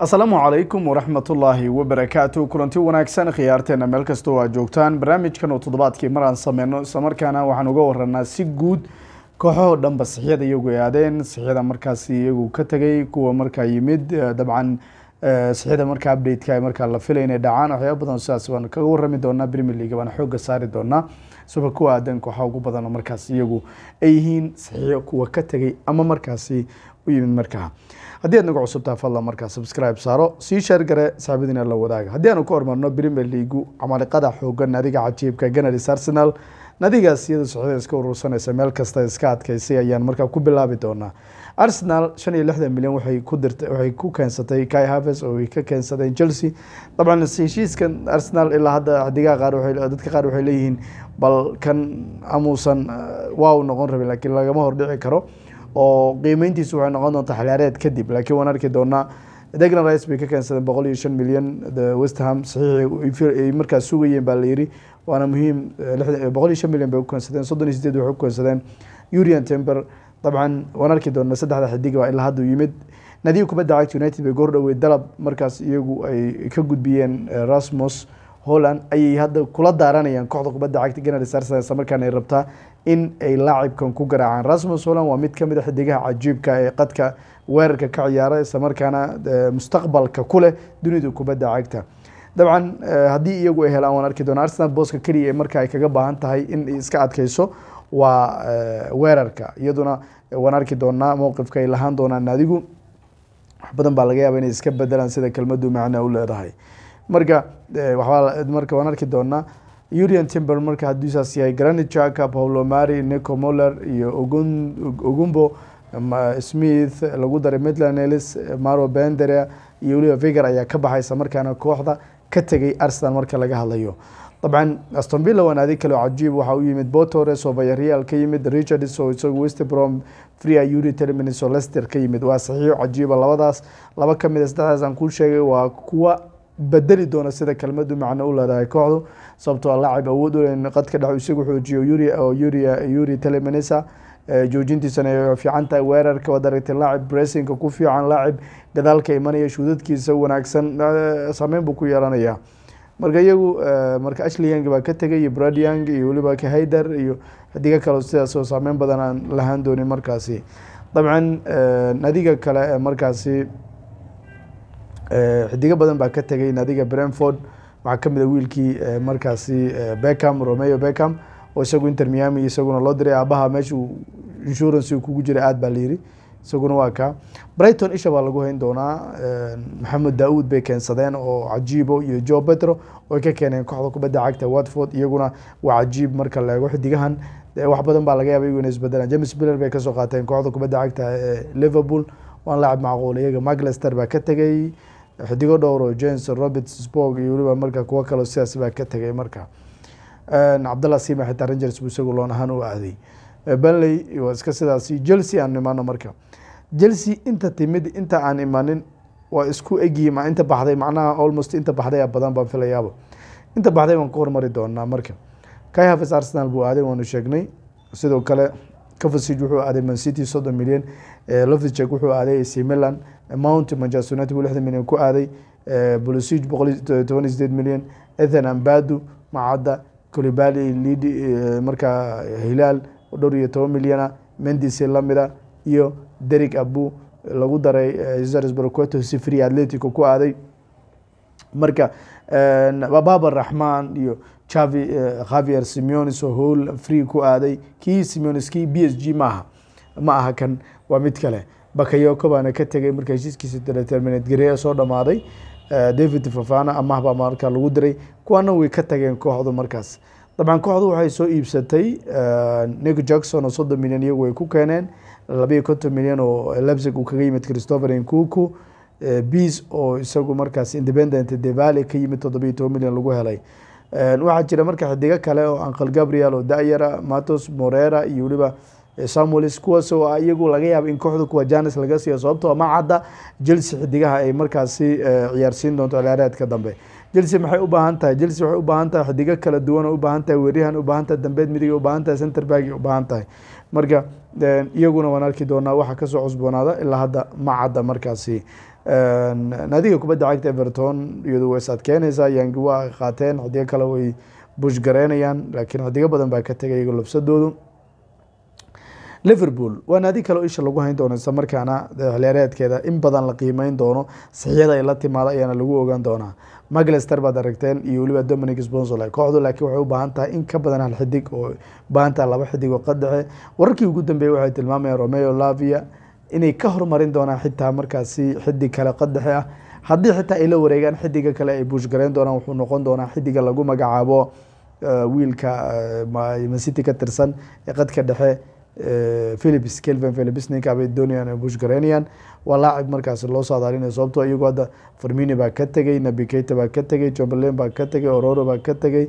asalaamu calaykum waraxmatullaahi wabarakaatu kulanti wanaagsan khiyaarteena meel kastoo aad joogtaan barnaamijkan oo toddobaadkii mar aan sameyno islamarkaana waxaan uga waranaa si guud kooxahoo dhanba sixyada iyagu aadeen sixyada markaasi iyagu ka tegay kuwa markaa yimid eh, dabcan eh, sixyada markaa updateka markaa la filay inay dhacaan waxyaaba badan sidaas baan kaga warami doonaa brimileague baan xoogga saari doonaa sabab kuwa adanka waxaa ugu badanoo markaas iyagu ay yihiin saxiixo kuwa ka tegay ama markaasi u yimid markaa haddii aad naga cusubtaa fadlan markaa subscribe saaro sii sheer gare saxaabadiina la wadaaga haddii aanu ka hormarno premier leagu camaliqada xoogan adiga cajiibka ganadis arsenal nadigaas iyada socda iska urursanaysa meel kasta iska adkaysay ayaan markaa ku bilaabi doonaa arsenal shan iyo lixdan milyan waxay ku dirtay waxay ku keensatay kai harves oo ay ka keensadeen chelsea dabcan heshiiskan arsenal ilaa hadda xadigaha qaar dadka qaar waxay leeyihiin bal kan amuusan eh, waa uu noqon rabin laakiin lagama hordhici karo oo qiimeyntiisu waxay noqon doontaa xiliyaareed kadib laakiin waan arki doonaa deglan rice bay ka keensadeen boqol iyo shan milyan westham saxiixi ay markaas sugayeen baa la yidhi waana muhiim eh, eh, boqol shan milyan bay ukoonsadeen soddon iyo sideed waxay ukoonsadeen urian tember dabcan waan arki doona saddexda xidiga ilaa hadda yimid nadiib kubadda cagta united bay goor dhowey dalab markaas iyagu ay ka gudbiyeen eh, rasmus holland ayay hadda kula daaranayaan kooxda kubadda cagta ganars arsenal isla markaan ay rabtaa in ay laacibkan ku garaacaan rasmus holland waa mid kamid a ah xidigaha cajiibka ee qadka weerarka ka ciyaara isla markaana mustaqbalka ku leh dunida kubadda cagta dabcan eh, haddii iyagu ay helaan waan arki doona arsenal booska keliya marka ay kaga baahan tahay in iska adkayso waa eh, weerarka iyaduna eh, waan arki doonaa mowqifka ay lahaan doonaan adigu wax badan baa laga yaaba inay iska bedelaan sida kelmadu macnaa u leedahay marka marka waan arki doonaa urian timber marka hadduu saas yahay granit jaka paulo mari nico moller iyo ogumbo smith lagu daray midland maro bendera iyo weliba vigar ayaa ka baxaysa markaana kooxda ka tegay arsenal marka laga hadlayo dabcan aston villa waan adig kale oo cajiib waxaa u yimid botores oo bayarial ka yimid richards oo isagu westbrom fria uri terminis oo lester ka yimid waa saxiixo cajiiba ah labadaas laba ka mid a ah saddexdaas aan kuu sheegay waa kuwa bedeli doona sida kelmadu macno u leedahay kooxdu sababtoo ah laacib awood u len qadka dhex isagu xoojiyo yuri yuri yuri telemenisa joojintiisana ay fiican tahay weerarka waad laacib bressinka ku fiican laacib gadaalka imanaya shuudadkiisa wanaagsan saameyn buu ku yeelanayaa marka iyagu marka ashli yang baa ka tegay iyo brad yang iyo weliba kahayder iyo xidigo kale sidaas oo saameyn badan aan lahaan doonin markaasi dabcan nadiga kale ee markaasi xidigo badan baa ka tegay nadiga branford waxaa kamid a wiilkii markaasi becam romeo becam oo isagu intermiami isaguna loo diray aabaha meeshuu insuransiga kugu jira aad baa layidhi isaguna waa kaa brighton isha baa lagu hayn doonaa maxamed daauud bay keensadeen oo cajiibo iyo jo petro oy ka keeneen kooxda kubadda cagta watford iyaguna waa cajiib marka laego xidigahan wax badan baa laga yaabay iyagu isbedelaan james biller bay kasoo qaateen kooxda kubadda cagta ee liverpool waan laacab macquul iyaga maclester baa ka tegey xidigo dhowro jenson robertsburg iyo weliba marka kuwo kaleo sidaas baa ka tegay marka cabdallah sima xitaa rangers buu isagu loon ahaan u aaday benley waa iska sidaasi jelse aan imaano marka jelse inta timid inta aan imanin waa isku egyi inta baxday macnaha almost inta baxday badan baan filayaaba inta baxday waan ka hormari doonaa marka kai hafiz arsenal buu aaday waanu sheegnay sidoo kale kafasij wuxuu aaday mancity soddon milyan lofijek wuxuu aaday ac milan mount manchester united buu lixdan milyan ku aaday bolosij boqol toban sideed milyan ethan ambadu macadda colibali lidi markaa hilaal oo dhowr iyo toban milyana mendisi lamida ah, iyo derik abu lagu daray eh, si free atletico ku aaday marka eh, bababa raxman iyo cavi eh, javier simeonis oo hol free ku aaday kii simeonis kii b s g maaha ma aha kan waa mid kale bakayoko baana ka tegay marka heshiiskiisa determinate gareya soo dhamaaday david fafana amahba marka lagu diray kuwana way ka tageen kooxdu markaas dabcan kooxdu waxay soo iibsatay eh, nick jackson oo soddon milyan iyagu ay ku keeneen labayo konton milyan oo labsig uu kaga yimid christopher nkuku eh, beas oo isagu markaas independent devali ka yimid toddobiyo toban milyan lagu helay eh, waxaa jira marka xidigo kale oo ancle gabriel oo dayara matos morera iyo weliba samuels kuwaas oo ah iyagu laga yaaba in kooxda kuwa janes laga siiya sababtoo ah ma cadda jelse xidigaha ay markaasi ciyaarsiin doonto ciyaareedka dambe jelsi maxay u baahan tahay jelsi waxay u baahan tahay xidigo kala duwan oo u baahan tahay weeryahan u baahan tahay dambeed midig u baahan tahay center bagi u baahan tahay marka eh, iyaguna waan arki doonaa waxa kasoo cusboonaada ilaa hadda ma cadda markaasi ehm, naadiga kubadda cagta everton iyadu way is yangi waa qaateen xidigo kale way bushgareynayaan laakiin xidigo badan baa ka tegay iyagoo labsadoodu liverpool waa naadi kaleo isha lagu hayn doono markaana xilciyaareedkeeda eh, in badan la qiimeyn doono saxiyada ay la timaado ayaana lagu ogaan doonaa maclester baad aragteen iyo weliba dominic sponsola kooxdu laakiin waxay u baahan tahay in ka badan hal xidig oo baahan tahay laba xidig oo qadace wararkii ugu dambeeyey waxay tilmaamayeen romeo lavia inay ka horumarin doonaan xitaa markaasi xidig kale qadaxe ah haddii xitaa ay la wareegaan xidiga kale ay buushgareyn doonaan wuxuu noqon doonaa xidiga lagu magacaabo eh, wiilka eh, masiti ka tirsan ee qadka dhexe philips kelvin philips ninkaabay doonayaan bush garaynayaan waa laacib markaasi loo saadaalinaya sababtoo ah iyagu hadda farmini baa ka tegey nabi keita baa ka tegey jomberlain baa ka tegey ororo baa ka tegey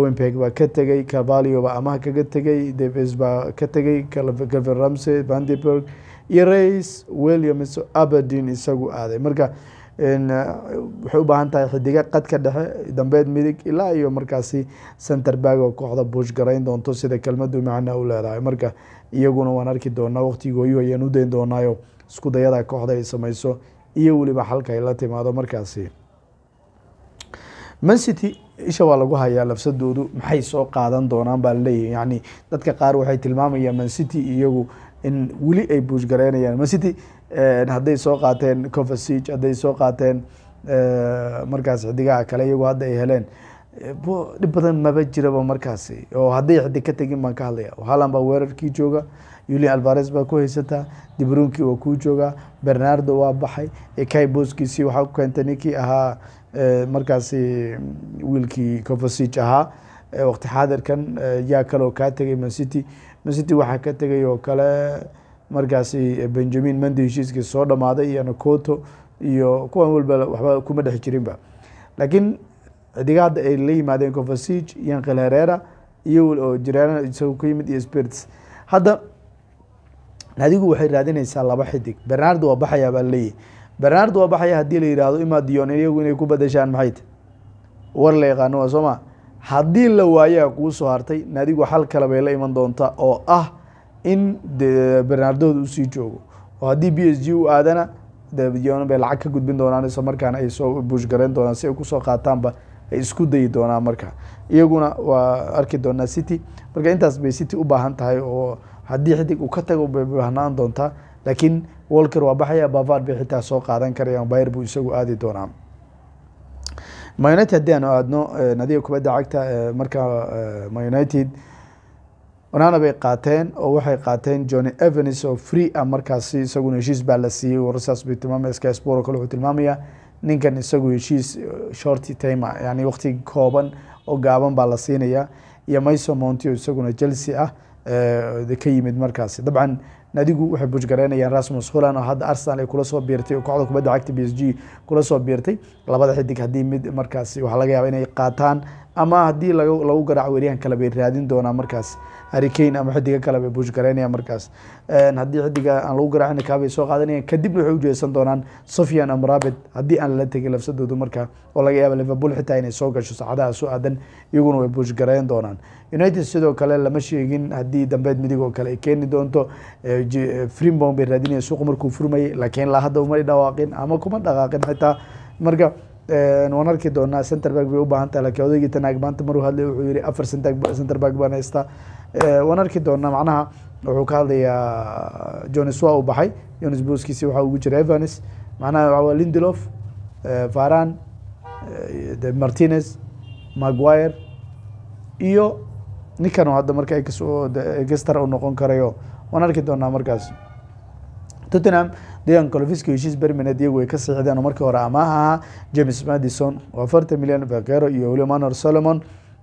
owenpeg baa ka tegay cavalio baa amaha kaga tegay davis baa ka tegey kelvin ramsey vandenberg iyo rais williams aberdin isagu aaday marka Uh, waxay u baahan tahay xidiga qadka dhexe dambeed midig ilaa iyo markaasi center bag oo kooxda buush garayn doonto sida kelmaddu macna u leedahay marka iyaguna waan arki doonaa waqtigooyu ayaan u dayn doonaayo iskudayada kooxda ay samayso iyo weliba xalka ay la timaado markaasi mancity isha waa lagu hayaa lafsadoodu maxay soo qaadan doonaan baa laleeyahy yani dadka qaar waxay tilmaamayaan mancity iyagu in weli ay buushgaraynayaan mancity eh, hadday soo qaateen coversig hadday soo qaateen eh, markaas xidigaha kale iyagu hadda ay heleen eh, dhib badan maba jiraba markaasi oo hadday xidig ka tegin baan ka hadlaya halan baa weerarkii jooga yuli alvares baa ku haysataa dibrunki waa kuu joogaa bernardo waa baxay ekay booskiisii waxaa ku keentay ninkii ahaa eh, markaasi mm, wiilkii covasig ahaa eh, waqti xaadirkan eh, yaa kaleoo kaa tegay mancity mancity waxaa ka tegay oo kale markaasi benjamin mandi heshiiskii soo dhamaaday iyo anacoto iyo kuwan walba waxba kuma dhex jirinba laakiin cidigaada ay la yimaadeen covasig iyo ankhel herera iyo oo jiraan isaga ku yimid iyo spirits hadda adigu waxay raadinaysaa laba xidig bernaardo waa baxayaa baa leeyahy bernaardo waa baxaya haddii la yidhaahdo imaa diyoon iyagu inay ku badashaan maxay ta war la yaqaano waa soo haddii la waayaa kuu soo hartay nadigu xal kale bay la iman doonta oo ah in bernaardohooda usii joogo oo haddii b s g u aadana dyon bay lacag ka gudbin doonaan isla markaana ay soo buushgareyn doonaan si ay kusoo qaataanba ay isku dayi doonaan marka iyaguna waa arki doonaa city marka intaas bay city u baahan tahay oo haddii xidig uu ka tago bay baahnaan doontaa laakiin walker waa baxaya bavard bay xitaa soo qaadan karayaan bayr buu isagu aadi doonaa munited haddii aanu aadno eh, nadiga kubadda cagta eh, marka eh, munited onana bay qaateen oo waxay qaateen johnny evans oo free ah markaasi isaguna heshiis baa la siiyey warsaas bay tilmaamaya sky sport oo kale wuxuu tilmaamaya ninkan isagu heshiis shorty timer ah, yani waqti kooban oo gaaban baa la siinaya iyo mayso monti oo isaguna chelsea ah ka yimid markaasi dabcan adigu waxay bujgareynayaan rasmus holan oo hadda arsenal ay kula soo biirtay kooxda kubadda cagta b s g kula soo biirtay labada xidig haddii mid markaasi waxaa laga yaaba inay qaataan ama haddii lagu garaaco weeryahan kale bay raadin doonaa markaas harikayn ama xidiga kale bay bush markaas haddii xidiga aan lagu garaacina kaabay soo qaadanayaan kadibna waxay u jeesan doonaan sofyan amrabet haddii aan lala tegin lafsadoodu markaa oo laga yaaba liverpool xitaa inay soo gasho saacadaha soo aadan iyaguna way bush doonaan united sidoo kale lama sheegin haddii dambeed midig oo kale ay keeni doonto e, e, freembon bay raadinayaan suuqu markuu furmayay laakiin la hadda umay dhawaaqin ama kuma dhaqaaqin xitaa marka waan arki doonaa center bay u baahan tahay lakin odaygii tanaag maanta maruu hadlay wuxuu yihi afar center baan haystaa waan arki doonaa macnaha wuxuu ka hadlayaa jones waa uu baxay jones booskiisi waxaa ugu jira evans macnaha waa lindelof varan martinez maguire iyo ninkan hadda marka gster u noqon karayo waan arki doonaa markaas tottenham dean colfiska heshiis bermined iyagu ay ka saxiixdeen oo markii hore amaahaha james madison oo afartan milyan vakero iyo weli manor solomon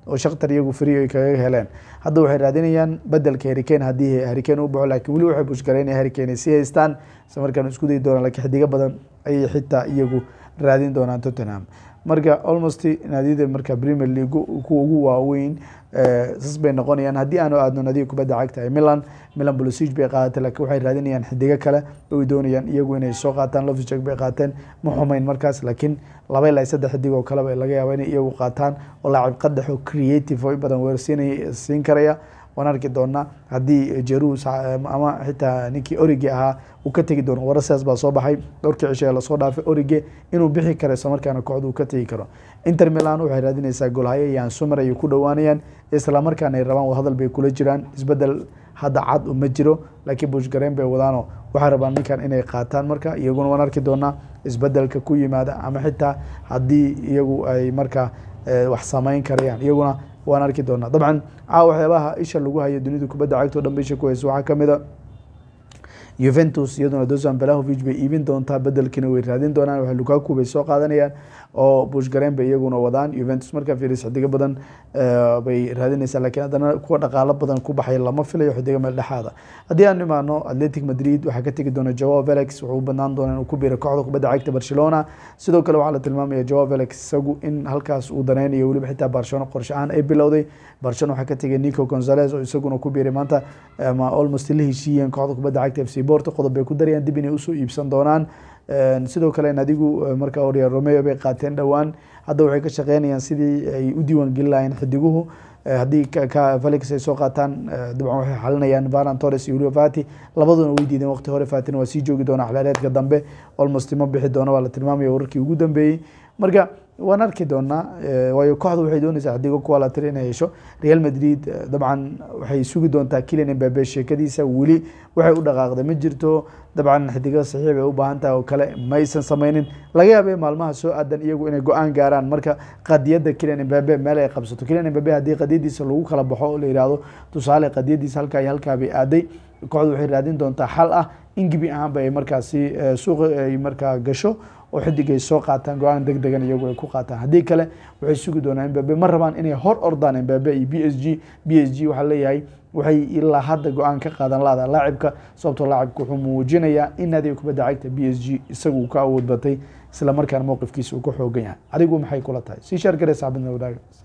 oo shaktar iyagu free ay kaga heleen hadda waxay raadinayaan bedelka harrikane haddii harrikane u baxo laakiin weli waxay bushgaleen inay harrikane sii haystaan isla markaan isku dayi doonaan laakiin xidigo badan ayay xitaa iyagu raadin doonaan tottenham marka almost naadida marka premier league kuwa ugu waaweyn eh, saas bay noqonayaan haddii aanu aadno naadiga kubadda cagta ee milan milan bolosig bay qaadatay laakiin waxay raadinayaan xidiga kale oy doonayaan iyagu inay soo qaataan lofijek bay qaateen ma xumayn markaas lakiin laba ilaa saddex xidig oo kaleba laga yaaba inay iyagu qaataan oo laacib qadax oo creative oo in badan weersiinaya siin karaya waan arki doonaa haddii jerus ama xitaa ninkii orige ahaa uu ka tegi doono warar sidaas baa soo baxay dhowrkii cisho lasoo dhaafay orige inuu bixi karo islamarkaana kooxdu uu ka tegi karo inter milan waxay raadinaysaa golhayo yaan sumer ayay ku dhowaanayaan islamarkaana ay rabaan wadahadal bay kula jiraan isbedel hadda cad uma jiro laakiin bushgaren bay wadaano waxay rabaan ninkan inay qaataan marka iyaguna waan arki doonaa isbedelka ku yimaada ama xitaa haddii iyagu ay marka eh, wax samayn karayaan iyaguna waan arki doonaa dabcan caawa waxyaabaha isha lagu hayo dunida kubadda cagto dhan ba ku hayso waxaa a yuventus iyaduna dosan belahovic bay iibin doontaa bedelkiina way raadin doonaan wax lukaku bay soo qaadanayaan oo bushgaren bay iyaguna wadaan uventus markaa firis xidigo badan eh, bay raadinaysaa lakiin haddana kuwa dhaqaalo badan ku baxay lama filayo xidigo meel dhexaada haddii aan imaano atletic madrid waxaa ka tegi doona joao velix wuxuu banaan doona inuu ku biiro kooxda kubadda cagta barcelona sidoo kale waxaa la tilmaamaya joao velix isagu in halkaas uu danaynayo weliba xitaa barcelona qorshe ahaan ay bilowday barcelona waxaa ka tegay nico gonzales oo isaguna ku biiray maanta eh, ma almost la kooxda kubadda cagta fc borto qodob bay ku darayaan dib inay usoo iibsan doonaan sidoo kalen adigu eh, marka hore romeo bay qaateen dhowaan hadda waxay ka shaqeynayaan sidii ay u diiwaangelin lahayn xidiguhu eh, haddii felix ay soo qaataan eh, dabcan waxay xalinayaan varan torres iyo weliba fati labaduna way diideen waqti hore fatina waa sii joogi doona xalaareedka dambe olmost ma bixi doona waa la tilmaamaya wararkii ugu dambeeyey marka waan arki doonaa waayo kooxda waxay dooneysaa adigo kuwa la tiri inay hesho real madrid dabcan waxay sugi doontaa kilian embabe sheekadiisa weli waxay u dhaqaaqday ma jirto dabcan xidigo saxiib ay u baahan tahay oo kale maysan sameynin laga yaabay maalmaha soo aadan iyagu inay go-aan gaaraan marka qadiyadda kilian embabe meel ay qabsato kilian embabe haddii qadiyadiisa lagu kala baxo oo la yihahdo tusaale qadiyadiisa halkaa iyo halkaa bay aaday kooxda waxay raadin doontaa xal ah in gebi ahaanba ay markaasi suuqa ay markaa gasho oo xidig soo qaataan go-aan deg degan iyagu ay ku qaataan haddii kale waxay sugi doonaa mbabe ma rabaan inay hor ordaan mbabe iyo b s g b s g waxaa leeyahay waxay ilaa hadda go-aan ka qaadan laada laacibka sababtoo laacibka wuxuu muujinayaa in naadiga kubadda cagta b s g isagu u ka awood batay isla markaana mowqifkiisa uu ka xoogan yahay adigu maxay kula tahay sii shaar garee saaxibadna